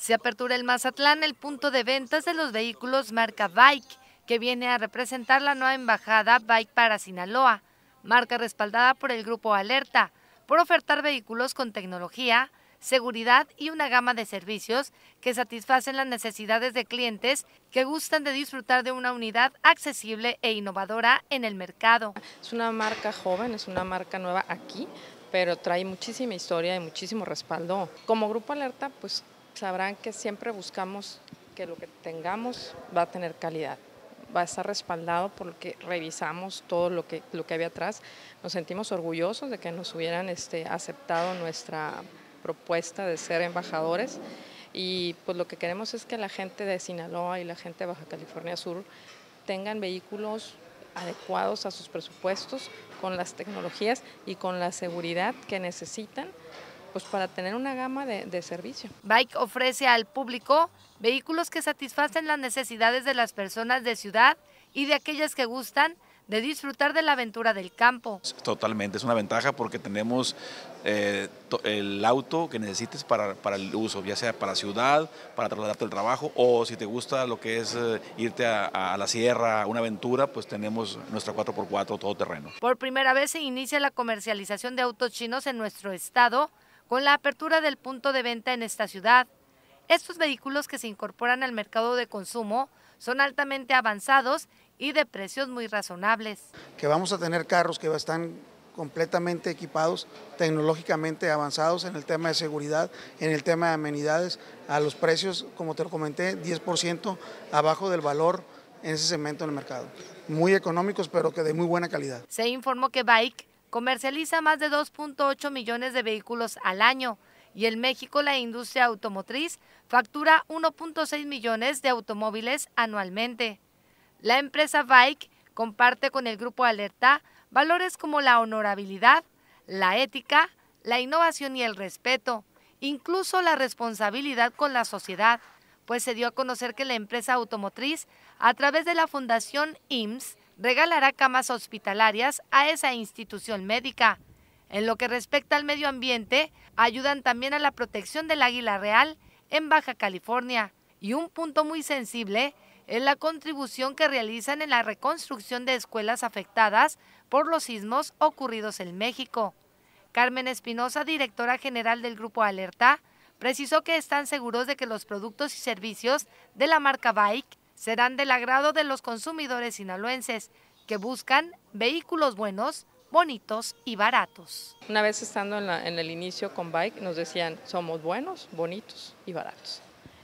se apertura el Mazatlán el punto de ventas de los vehículos marca Bike, que viene a representar la nueva embajada Bike para Sinaloa, marca respaldada por el grupo Alerta, por ofertar vehículos con tecnología, seguridad y una gama de servicios que satisfacen las necesidades de clientes que gustan de disfrutar de una unidad accesible e innovadora en el mercado. Es una marca joven, es una marca nueva aquí, pero trae muchísima historia y muchísimo respaldo. Como Grupo Alerta, pues sabrán que siempre buscamos que lo que tengamos va a tener calidad, va a estar respaldado porque revisamos todo lo que, lo que había atrás. Nos sentimos orgullosos de que nos hubieran este, aceptado nuestra propuesta de ser embajadores y pues lo que queremos es que la gente de Sinaloa y la gente de Baja California Sur tengan vehículos adecuados a sus presupuestos, con las tecnologías y con la seguridad que necesitan pues para tener una gama de, servicio. Bike ofrece al público vehículos que satisfacen las necesidades de las personas de ciudad y de aquellas que gustan de disfrutar de la aventura del campo. Totalmente, es una ventaja porque tenemos eh, el auto que necesites para, el uso, ya sea para ciudad, para trasladarte al trabajo o si te gusta lo que es eh, irte a, la sierra, una aventura, pues tenemos nuestra 4x4 todo terreno. Por primera vez se inicia la comercialización de autos chinos en nuestro estado con la apertura del punto de venta en esta ciudad. Estos vehículos que se incorporan al mercado de consumo son altamente avanzados y de precios muy razonables. Que vamos a tener carros que están completamente equipados, tecnológicamente avanzados en el tema de seguridad, en el tema de amenidades, a los precios, como te lo comenté, 10% abajo del valor en ese segmento el mercado. Muy económicos, pero que de muy buena calidad. Se informó que Bike comercializa más de 2.8 millones de vehículos al año y en México la industria automotriz factura 1.6 millones de automóviles anualmente. La empresa Bike comparte con el grupo Alerta valores como la honorabilidad, la ética, la innovación y el respeto, incluso la responsabilidad con la sociedad, pues se dio a conocer que la empresa automotriz, a través de la Fundación IMSS, regalará camas hospitalarias a esa institución médica. En lo que respecta al medio ambiente, ayudan también a la protección del águila real en Baja California. Y un punto muy sensible es la contribución que realizan en la reconstrucción de escuelas afectadas por los sismos ocurridos en México. Carmen Espinosa, directora general del Grupo Alerta, precisó que están seguros de que los productos y servicios de la marca Bike serán del agrado de los consumidores sinaloenses que buscan vehículos buenos, bonitos y baratos. Una vez estando en, el inicio con Bike nos decían, somos buenos, bonitos y baratos.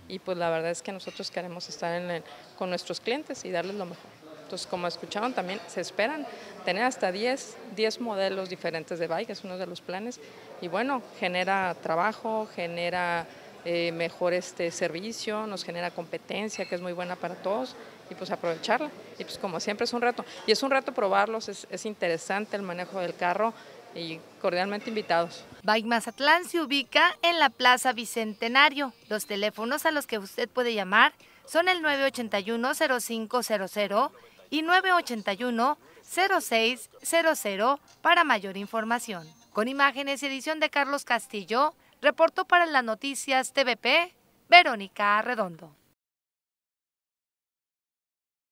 Y pues la verdad es que nosotros queremos estar con nuestros clientes y darles lo mejor. Entonces, como escucharon también, se esperan tener hasta 10, 10 modelos diferentes de bike, es uno de los planes. Y bueno, genera trabajo, genera eh, mejor este servicio, nos genera competencia que es muy buena para todos y pues aprovecharla. Y pues como siempre es un rato. Y es un rato probarlos, es, es interesante el manejo del carro y cordialmente invitados. Bike Mazatlán se ubica en la Plaza Bicentenario. Los teléfonos a los que usted puede llamar son el 981-0500 y 981-0600 para mayor información. Con imágenes y edición de Carlos Castillo, Reporto para las noticias TVP, Verónica Redondo.